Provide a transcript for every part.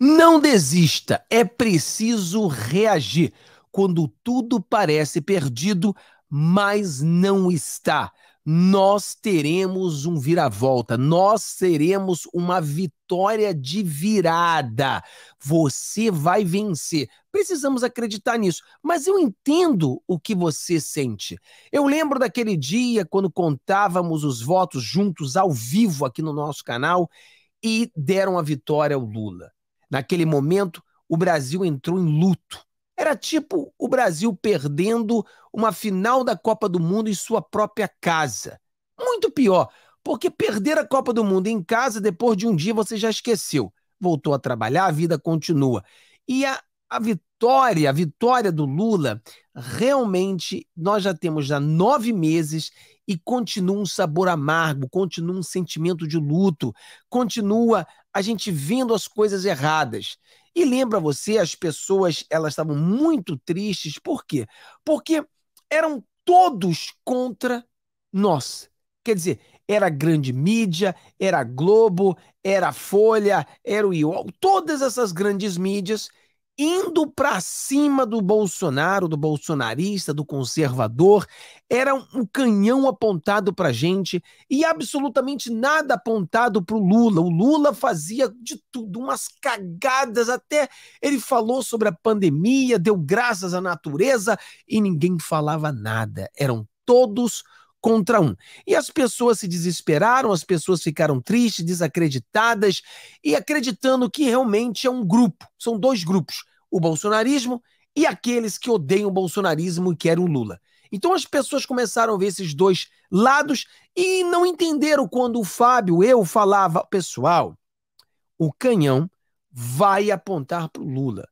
Não desista, é preciso reagir. Quando tudo parece perdido, mas não está. Nós teremos um viravolta, nós teremos uma vitória de virada. Você vai vencer. Precisamos acreditar nisso, mas eu entendo o que você sente. Eu lembro daquele dia quando contávamos os votos juntos ao vivo aqui no nosso canal e deram a vitória ao Lula. Naquele momento, o Brasil entrou em luto. Era tipo o Brasil perdendo uma final da Copa do Mundo em sua própria casa. Muito pior, porque perder a Copa do Mundo em casa depois de um dia você já esqueceu. Voltou a trabalhar, a vida continua. E a, a vitória, a vitória do Lula, realmente nós já temos já nove meses e continua um sabor amargo, continua um sentimento de luto, continua a gente vendo as coisas erradas. E lembra você, as pessoas, elas estavam muito tristes, por quê? Porque eram todos contra nós. Quer dizer, era a grande mídia, era a Globo, era a Folha, era o IOL, todas essas grandes mídias indo para cima do Bolsonaro, do bolsonarista, do conservador, era um canhão apontado para gente e absolutamente nada apontado para o Lula. O Lula fazia de tudo, umas cagadas, até ele falou sobre a pandemia, deu graças à natureza e ninguém falava nada. Eram todos contra um. E as pessoas se desesperaram, as pessoas ficaram tristes, desacreditadas e acreditando que realmente é um grupo. São dois grupos: o bolsonarismo e aqueles que odeiam o bolsonarismo e querem o Lula. Então as pessoas começaram a ver esses dois lados e não entenderam quando o Fábio, eu falava, pessoal, o canhão vai apontar para o Lula.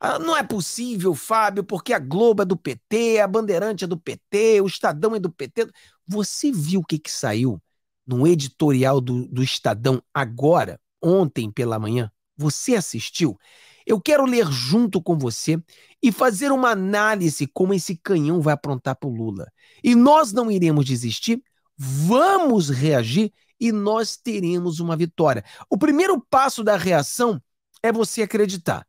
Ah, não é possível, Fábio, porque a Globo é do PT, a Bandeirante é do PT, o Estadão é do PT. Você viu o que, que saiu no editorial do, do Estadão agora, ontem pela manhã? Você assistiu? Eu quero ler junto com você e fazer uma análise como esse canhão vai aprontar para o Lula. E nós não iremos desistir, vamos reagir e nós teremos uma vitória. O primeiro passo da reação é você acreditar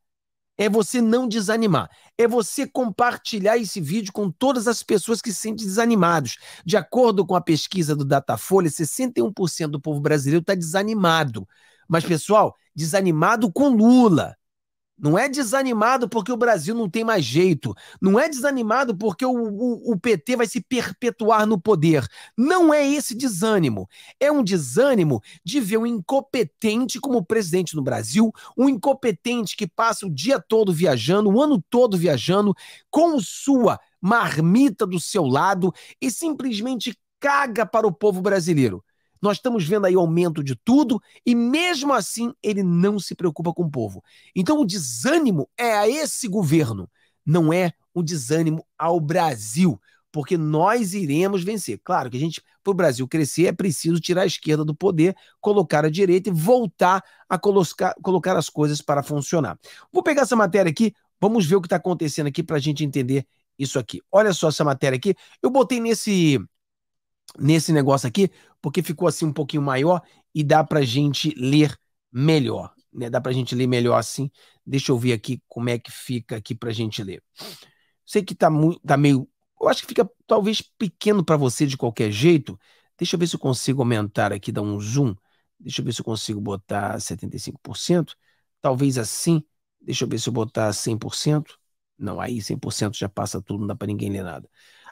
é você não desanimar, é você compartilhar esse vídeo com todas as pessoas que se sentem desanimados. De acordo com a pesquisa do Datafolha, 61% do povo brasileiro está desanimado. Mas, pessoal, desanimado com Lula. Não é desanimado porque o Brasil não tem mais jeito. Não é desanimado porque o, o, o, PT vai se perpetuar no poder. Não é esse desânimo. É um desânimo de ver um incompetente como presidente no Brasil, um incompetente que passa o dia todo viajando, o ano todo viajando, com sua marmita do seu lado e simplesmente caga para o povo brasileiro. Nós estamos vendo aí o aumento de tudo e mesmo assim ele não se preocupa com o povo. Então o desânimo é a esse governo, não é um desânimo ao Brasil, porque nós iremos vencer. Claro que a gente, para o Brasil crescer, é preciso tirar a esquerda do poder, colocar a direita e voltar a colocar, colocar as coisas para funcionar. Vou pegar essa matéria aqui, vamos ver o que está acontecendo aqui para a gente entender isso aqui. Olha só essa matéria aqui. Eu botei nesse nesse negócio aqui, porque ficou assim um pouquinho maior e dá pra gente ler melhor, né? Dá pra gente ler melhor assim. Deixa eu ver aqui como é que fica aqui pra gente ler. Sei que tá, muito, tá meio, eu acho que fica talvez pequeno para você de qualquer jeito. Deixa eu ver se eu consigo aumentar aqui, dar um zoom. Deixa eu ver se eu consigo botar 75%. Talvez assim. Deixa eu ver se eu botar 100%. Não, aí 100% já passa tudo, não dá para ninguém ler nada.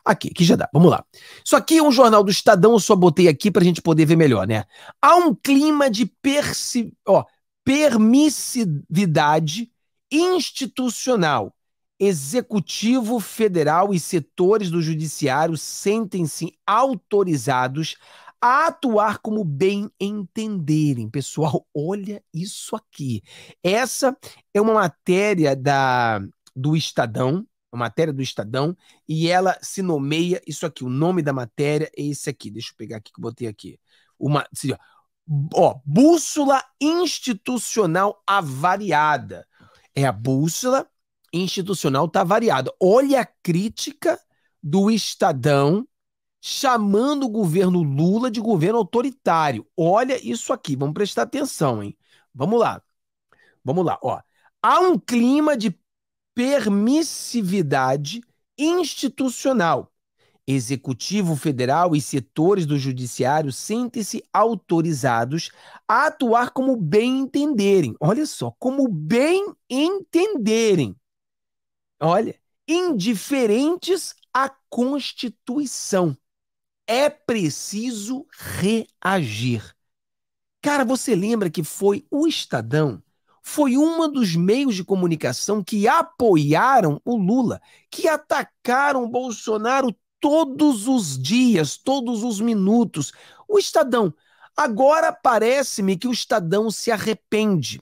Aqui, que já dá. Vamos lá. Isso aqui é um jornal do Estadão, eu só botei aqui para a gente poder ver melhor, né? Há um clima de perci... ó, permissividade institucional. Executivo federal e setores do judiciário sentem-se autorizados a atuar como bem entenderem. Pessoal, olha isso aqui. Essa é uma matéria da do Estadão, uma matéria do Estadão, e ela se nomeia isso aqui. O nome da matéria é esse aqui. Deixa eu pegar aqui que eu botei aqui. Uma, assim, ó, ó, bússola institucional avariada. É a bússola institucional está variada. Olha a crítica do Estadão chamando o governo Lula de governo autoritário. Olha isso aqui, vamos prestar atenção, hein? Vamos lá. Vamos lá, ó. Há um clima de permissividade institucional. Executivo Federal e setores do Judiciário sentem-se autorizados a atuar como bem entenderem. Olha só, como bem entenderem. Olha, indiferentes à Constituição. É preciso reagir. Cara, você lembra que foi o Estadão foi um dos meios de comunicação que apoiaram o Lula, que atacaram o Bolsonaro todos os dias, todos os minutos. O Estadão. Agora parece-me que o Estadão se arrepende.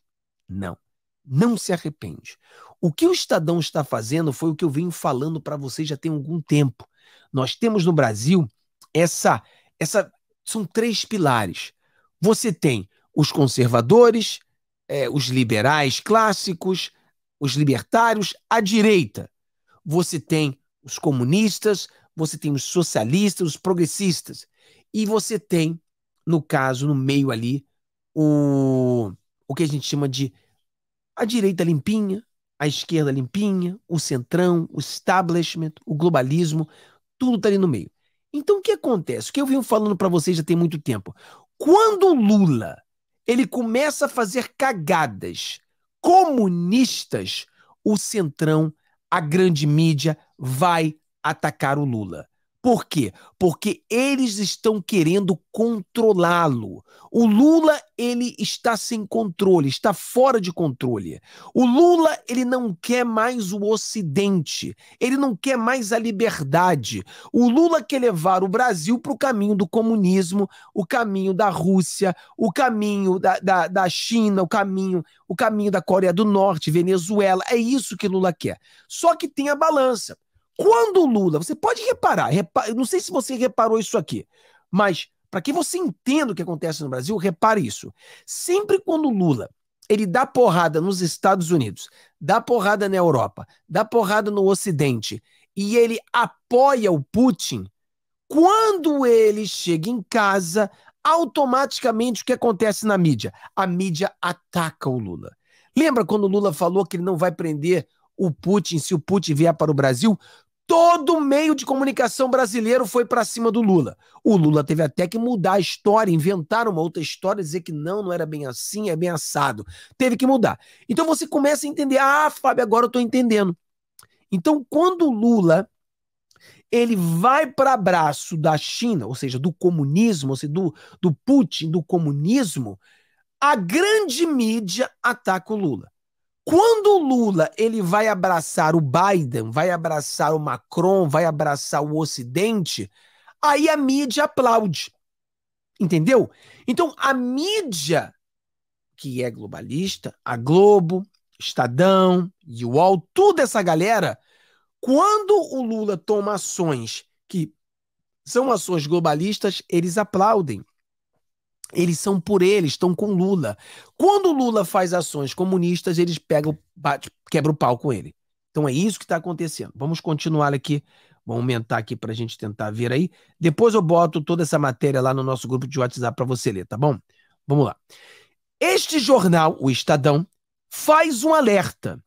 Não, não se arrepende. O que o Estadão está fazendo foi o que eu venho falando para vocês já tem algum tempo. Nós temos no Brasil essa essa são três pilares. Você tem os conservadores, é, os liberais clássicos, os libertários, à direita. Você tem os comunistas, você tem os socialistas, os progressistas. E você tem, no caso, no meio ali, o, o que a gente chama de a direita limpinha, a esquerda limpinha, o centrão, o establishment, o globalismo, tudo está ali no meio. Então o que acontece? O que eu venho falando para vocês já tem muito tempo. Quando Lula ele começa a fazer cagadas comunistas, o Centrão, a grande mídia, vai atacar o Lula. Por quê? Porque eles estão querendo controlá-lo. O Lula, ele está sem controle, está fora de controle. O Lula, ele não quer mais o Ocidente, ele não quer mais a liberdade. O Lula quer levar o Brasil para o caminho do comunismo, o caminho da Rússia, o caminho da, da, da China, o caminho, o caminho da Coreia do Norte, Venezuela. É isso que Lula quer. Só que tem a balança. Quando o Lula, você pode reparar, repa, não sei se você reparou isso aqui, mas para que você entenda o que acontece no Brasil, repare isso. Sempre quando o Lula ele dá porrada nos Estados Unidos, dá porrada na Europa, dá porrada no Ocidente e ele apoia o Putin, quando ele chega em casa, automaticamente o que acontece na mídia? A mídia ataca o Lula. Lembra quando o Lula falou que ele não vai prender o Putin se o Putin vier para o Brasil? Todo meio de comunicação brasileiro foi para cima do Lula. O Lula teve até que mudar a história, inventar uma outra história, dizer que não, não era bem assim, é bem assado. Teve que mudar. Então você começa a entender, ah, Fábio, agora eu estou entendendo. Então quando o Lula ele vai para abraço da China, ou seja, do comunismo, ou seja, do, do Putin, do comunismo, a grande mídia ataca o Lula. Quando o Lula ele vai abraçar o Biden, vai abraçar o Macron, vai abraçar o Ocidente, aí a mídia aplaude. Entendeu? Então a mídia que é globalista, a Globo, Estadão, UOL, toda essa galera, quando o Lula toma ações que são ações globalistas, eles aplaudem. Eles são por eles, estão com Lula. Quando Lula faz ações comunistas, eles pegam, bate, quebra o pau com ele. Então é isso que está acontecendo. Vamos continuar aqui. Vou aumentar aqui para a gente tentar ver aí. Depois eu boto toda essa matéria lá no nosso grupo de WhatsApp para você ler, tá bom? Vamos lá. Este jornal, o Estadão, faz um alerta.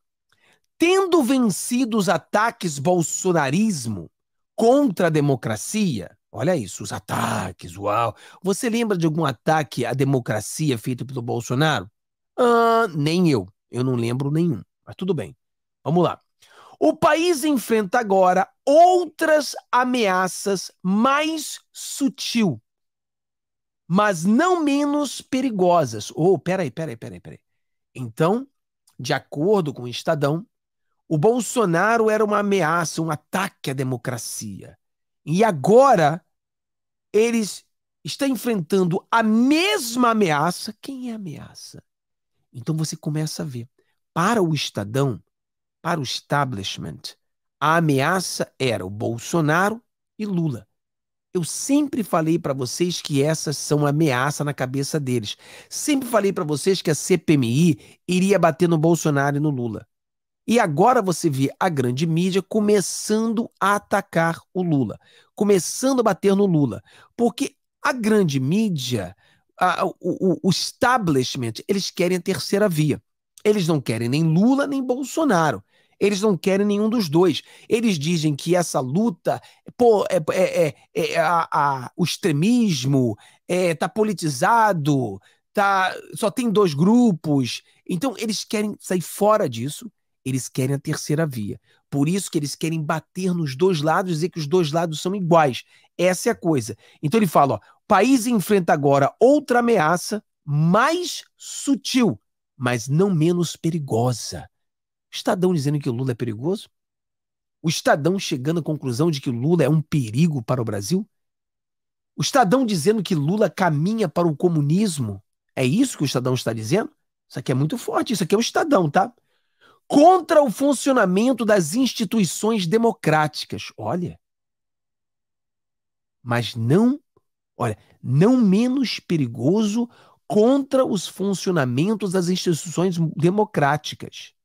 Tendo vencido os ataques bolsonarismo contra a democracia, Olha isso, os ataques, uau. Você lembra de algum ataque à democracia feito pelo Bolsonaro? Ah, nem eu. Eu não lembro nenhum. Mas tudo bem. Vamos lá. O país enfrenta agora outras ameaças mais sutil, mas não menos perigosas. Oh, peraí, peraí, peraí, peraí. Então, de acordo com o Estadão, o Bolsonaro era uma ameaça, um ataque à democracia. E agora eles estão enfrentando a mesma ameaça. Quem é a ameaça? Então você começa a ver. Para o Estadão, para o establishment, a ameaça era o Bolsonaro e Lula. Eu sempre falei para vocês que essas são ameaças na cabeça deles. Sempre falei para vocês que a CPMI iria bater no Bolsonaro e no Lula. E agora você vê a grande mídia começando a atacar o Lula, começando a bater no Lula, porque a grande mídia, a, o, o establishment, eles querem a terceira via. Eles não querem nem Lula nem Bolsonaro. Eles não querem nenhum dos dois. Eles dizem que essa luta, pô, é, é, é, a, a, o extremismo está politizado, tá, só tem dois grupos. Então, eles querem sair fora disso eles querem a terceira via. Por isso que eles querem bater nos dois lados, e dizer que os dois lados são iguais. Essa é a coisa. Então ele fala: ó, o país enfrenta agora outra ameaça mais sutil, mas não menos perigosa. O Estadão dizendo que o Lula é perigoso? O Estadão chegando à conclusão de que o Lula é um perigo para o Brasil? O Estadão dizendo que Lula caminha para o comunismo? É isso que o Estadão está dizendo? Isso aqui é muito forte, isso aqui é o Estadão, tá? contra o funcionamento das instituições democráticas. Olha. Mas não, olha, não menos perigoso contra os funcionamentos das instituições democráticas.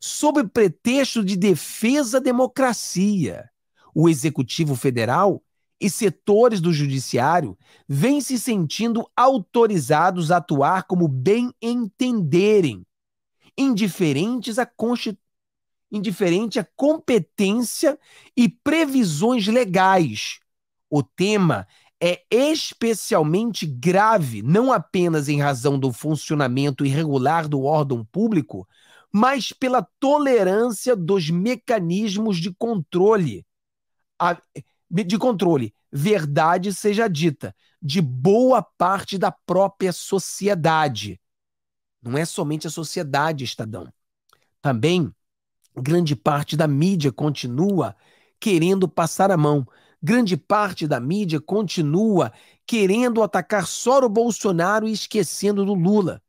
Sob pretexto de defesa da democracia, o Executivo Federal e setores do Judiciário vêm se sentindo autorizados a atuar como bem entenderem indiferentes à indiferente à competência e previsões legais. O tema é especialmente grave, não apenas em razão do funcionamento irregular do órgão público, mas pela tolerância dos mecanismos de controle. A... de controle, verdade seja dita, de boa parte da própria sociedade não é somente a sociedade, Estadão. Também grande parte da mídia continua querendo passar a mão. Grande parte da mídia continua querendo atacar só o Bolsonaro e esquecendo do Lula.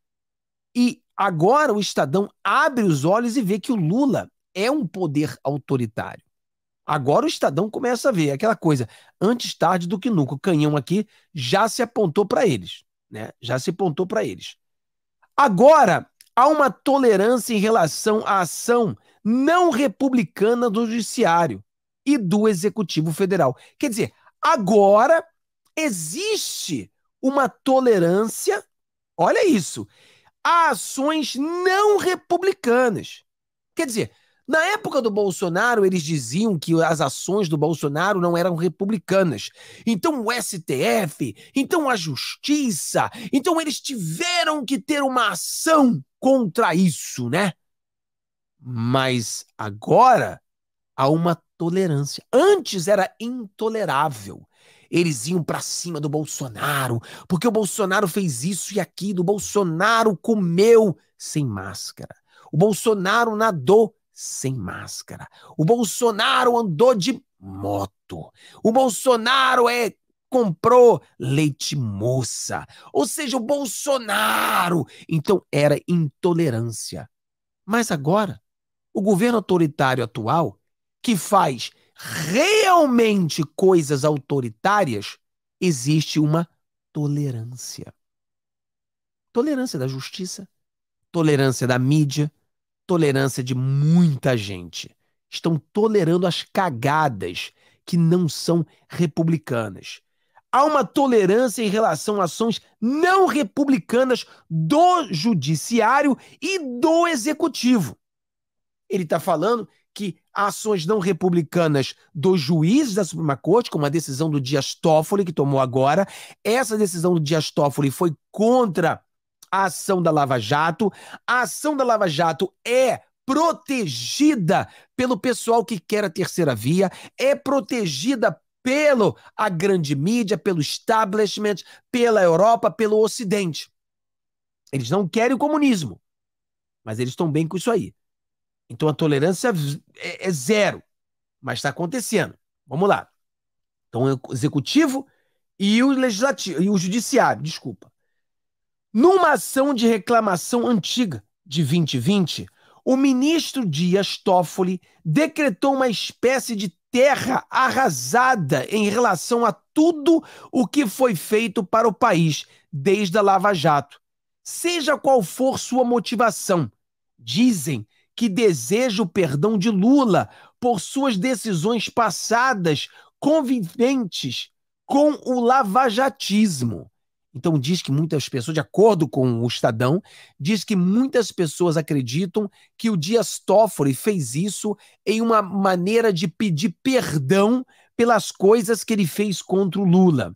E agora o Estadão abre os olhos e vê que o Lula é um poder autoritário. Agora o Estadão começa a ver aquela coisa, antes tarde do que nunca. O canhão aqui já se apontou para eles, né? Já se apontou para eles. Agora, há uma tolerância em relação à ação não republicana do Judiciário e do Executivo Federal. Quer dizer, agora existe uma tolerância, olha isso, a ações não republicanas. Quer dizer, na época do Bolsonaro, eles diziam que as ações do Bolsonaro não eram republicanas. Então o STF, então a justiça, então eles tiveram que ter uma ação contra isso, né? Mas agora há uma tolerância. Antes era intolerável. Eles iam para cima do Bolsonaro, porque o Bolsonaro fez isso e aquilo, o Bolsonaro comeu sem máscara. O Bolsonaro nadou sem máscara. O Bolsonaro andou de moto. O Bolsonaro é comprou leite moça. Ou seja, o Bolsonaro. Então era intolerância. Mas agora, o governo autoritário atual, que faz realmente coisas autoritárias, existe uma tolerância. Tolerância da justiça, tolerância da mídia, tolerância de muita gente. Estão tolerando as cagadas que não são republicanas. Há uma tolerância em relação a ações não republicanas do judiciário e do executivo. Ele está falando que ações não republicanas dos juízes da Suprema Corte, como a decisão do Dias Toffoli, que tomou agora, essa decisão do Dias Toffoli foi contra a ação da Lava Jato. A ação da Lava Jato é protegida pelo pessoal que quer a terceira via, é protegida pelo a grande mídia, pelo establishment, pela Europa, pelo Ocidente. Eles não querem o comunismo, mas eles estão bem com isso aí. Então a tolerância é, é, zero, mas está acontecendo. Vamos lá. Então o executivo e o legislativo e o judiciário, desculpa. Numa ação de reclamação antiga de 2020, o ministro Dias Toffoli decretou uma espécie de terra arrasada em relação a tudo o que foi feito para o país desde a Lava Jato. Seja qual for sua motivação, dizem que deseja o perdão de Lula por suas decisões passadas conviventes com o lavajatismo. Então diz que muitas pessoas, de acordo com o Estadão, diz que muitas pessoas acreditam que o Dias Toffoli fez isso em uma maneira de pedir perdão pelas coisas que ele fez contra o Lula.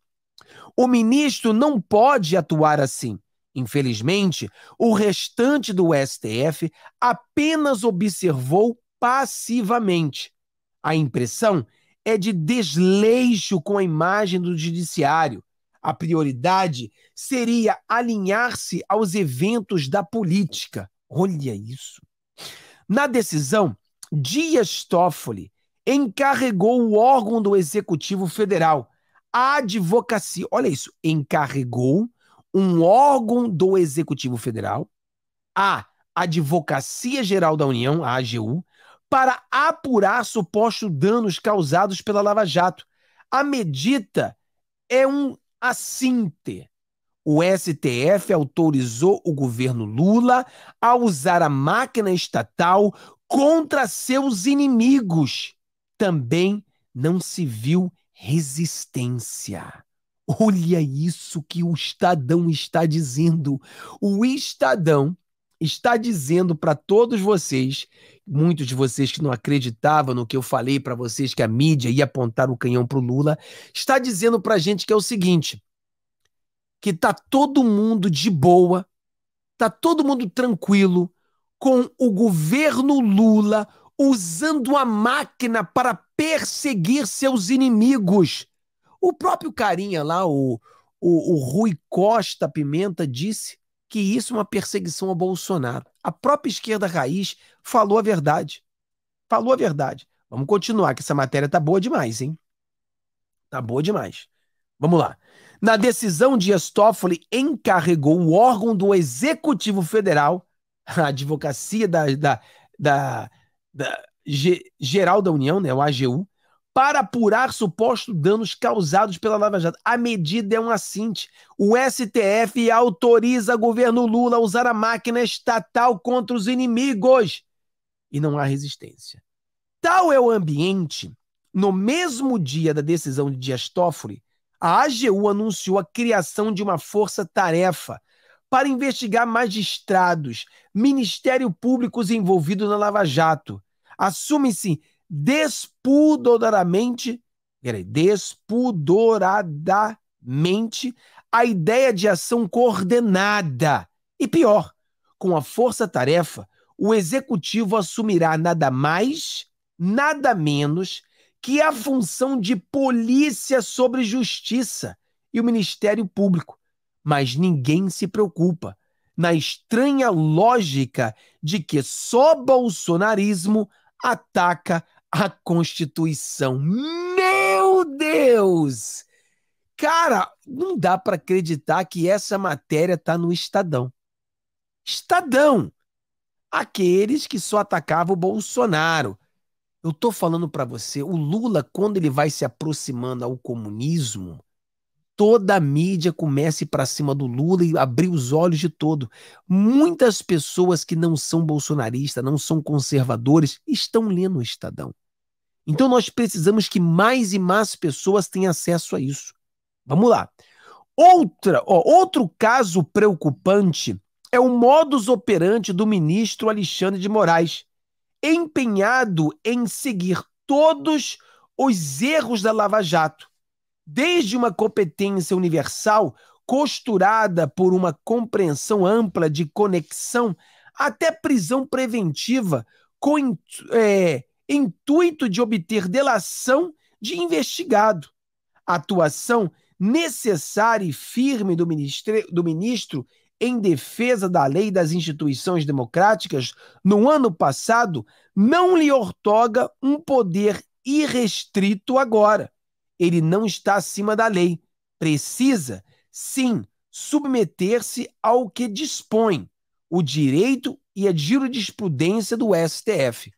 O ministro não pode atuar assim. Infelizmente, o restante do STF apenas observou passivamente. A impressão é de desleixo com a imagem do judiciário, a prioridade seria alinhar-se aos eventos da política. Olha isso. Na decisão, Dias Toffoli encarregou o órgão do Executivo Federal, a advocacia. Olha isso, encarregou um órgão do Executivo Federal, a Advocacia Geral da União, a AGU, para apurar supostos danos causados pela Lava Jato. A medida é um Assim ter, O STF autorizou o governo Lula a usar a máquina estatal contra seus inimigos. Também não se viu resistência. Olha isso que o Estadão está dizendo. O Estadão está dizendo para todos vocês muitos de vocês que não acreditavam no que eu falei para vocês que a mídia ia apontar o canhão para o Lula, está dizendo para a gente que é o seguinte: que tá todo mundo de boa, tá todo mundo tranquilo com o governo Lula usando a máquina para perseguir seus inimigos. O próprio carinha lá, o, o, o Rui Costa Pimenta, disse que isso é uma perseguição a Bolsonaro. A própria esquerda raiz falou a verdade. Falou a verdade. Vamos continuar, que essa matéria tá boa demais, hein? Tá boa demais. Vamos lá. Na decisão, Dias Toffoli encarregou o órgão do Executivo Federal, a Advocacia da, da, da, da G, Geral da União, né, o AGU, para apurar supostos danos causados pela Lava Jato. A medida é um assinte. O STF autoriza governo Lula a usar a máquina estatal contra os inimigos. E não há resistência. Tal é o ambiente. No mesmo dia da decisão de Dias Toffoli, a AGU anunciou a criação de uma força-tarefa para investigar magistrados, ministérios públicos envolvidos na Lava Jato. Assume-se despudoradamente, peraí, despudoradamente a ideia de ação coordenada. E pior, com a força-tarefa, o executivo assumirá nada mais, nada menos que a função de polícia sobre justiça e o Ministério Público. Mas ninguém se preocupa na estranha lógica de que só bolsonarismo ataca a Constituição. Meu Deus! Cara, não dá para acreditar que essa matéria tá no Estadão. Estadão! Aqueles que só atacavam o Bolsonaro. Eu tô falando para você, o Lula quando ele vai se aproximando ao comunismo, toda a mídia comece para cima do Lula e abrir os olhos de todo. Muitas pessoas que não são bolsonaristas, não são conservadores, estão lendo o Estadão. Então nós precisamos que mais e mais pessoas tenham acesso a isso. Vamos lá. Outra, ó, outro caso preocupante é o modus operandi do ministro Alexandre de Moraes, empenhado em seguir todos os erros da Lava Jato desde uma competência universal costurada por uma compreensão ampla de conexão até prisão preventiva com é, intuito de obter delação de investigado. Atuação necessária e firme do, do ministro em defesa da lei e das instituições democráticas no ano passado não lhe ortoga um poder irrestrito agora ele não está acima da lei. Precisa, sim, submeter-se ao que dispõe o direito e a jurisprudência do STF.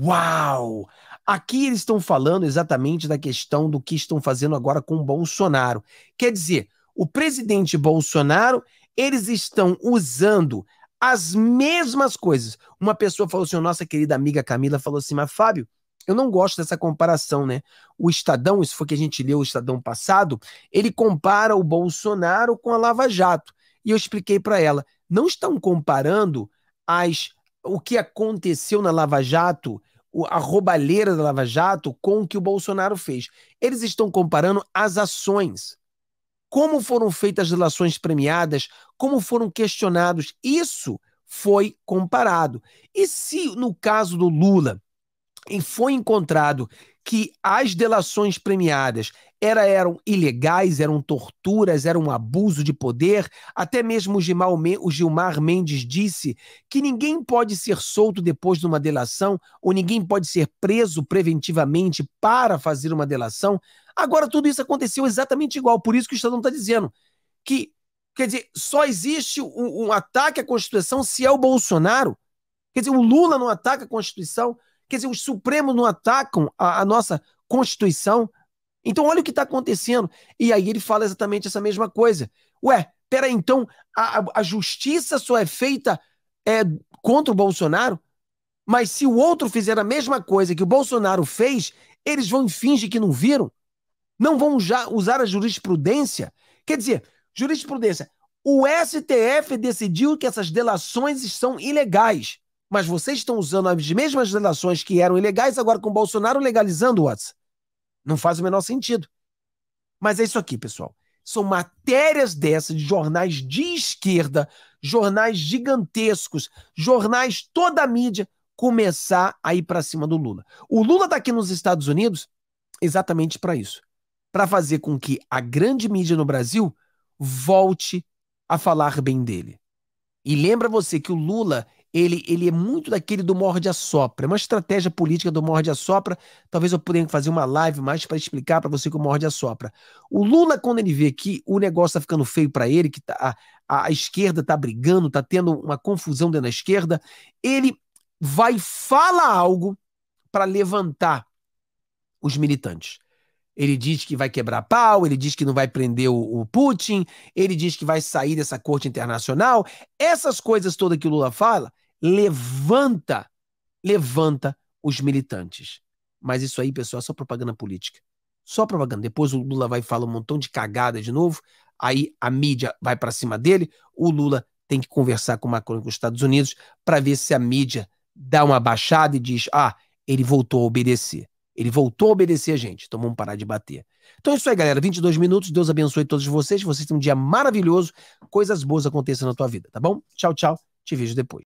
Uau! Aqui eles estão falando exatamente da questão do que estão fazendo agora com o Bolsonaro. Quer dizer, o presidente Bolsonaro, eles estão usando as mesmas coisas. Uma pessoa falou assim, nossa querida amiga Camila falou assim, mas Fábio, eu não gosto dessa comparação, né? O Estadão, isso foi que a gente leu o Estadão passado, ele compara o Bolsonaro com a Lava Jato. E eu expliquei para ela, não estão comparando as o que aconteceu na Lava Jato, a roubalheira da Lava Jato com o que o Bolsonaro fez. Eles estão comparando as ações. Como foram feitas as relações premiadas, como foram questionados. Isso foi comparado. E se no caso do Lula e foi encontrado que as delações premiadas era, eram ilegais, eram torturas, era um abuso de poder. Até mesmo o Gilmar Mendes disse que ninguém pode ser solto depois de uma delação, ou ninguém pode ser preso preventivamente para fazer uma delação. Agora, tudo isso aconteceu exatamente igual, por isso que o Estadão está dizendo que, quer dizer, só existe um, um ataque à Constituição se é o Bolsonaro. Quer dizer, o Lula não ataca a Constituição, Quer dizer, os Supremos não atacam a, a nossa Constituição? Então, olha o que está acontecendo. E aí ele fala exatamente essa mesma coisa. Ué, peraí, então a, a justiça só é feita é, contra o Bolsonaro? Mas se o outro fizer a mesma coisa que o Bolsonaro fez, eles vão fingir que não viram? Não vão usar a jurisprudência? Quer dizer, jurisprudência, o STF decidiu que essas delações são ilegais. Mas vocês estão usando as mesmas relações que eram ilegais agora com o Bolsonaro legalizando, WhatsApp? Não faz o menor sentido. Mas é isso aqui, pessoal. São matérias dessas de jornais de esquerda, jornais gigantescos, jornais toda a mídia começar a ir para cima do Lula. O Lula está aqui nos Estados Unidos exatamente para isso, para fazer com que a grande mídia no Brasil volte a falar bem dele. E lembra você que o Lula ele, ele é muito daquele do morde-a-sopra. É uma estratégia política do morde-a-sopra. Talvez eu pudesse fazer uma live mais para explicar para você que o morde-a-sopra. O Lula, quando ele vê que o negócio está ficando feio para ele, que tá, a, a esquerda está brigando, está tendo uma confusão dentro da esquerda, ele vai fala algo para levantar os militantes. Ele diz que vai quebrar pau, ele diz que não vai prender o, o, Putin, ele diz que vai sair dessa corte internacional. Essas coisas todas que o Lula fala, levanta, levanta os militantes. Mas isso aí, pessoal, é só propaganda política. Só propaganda. Depois o Lula vai falar um montão de cagada de novo, aí a mídia vai para cima dele, o Lula tem que conversar com o Macron e com os Estados Unidos para ver se a mídia dá uma baixada e diz: ah, ele voltou a obedecer. Ele voltou a obedecer a gente. Então vamos parar de bater. Então é isso aí, galera. 22 minutos. Deus abençoe todos vocês. Vocês têm um dia maravilhoso. Coisas boas aconteçam na tua vida, tá bom? Tchau, tchau. Te vejo depois.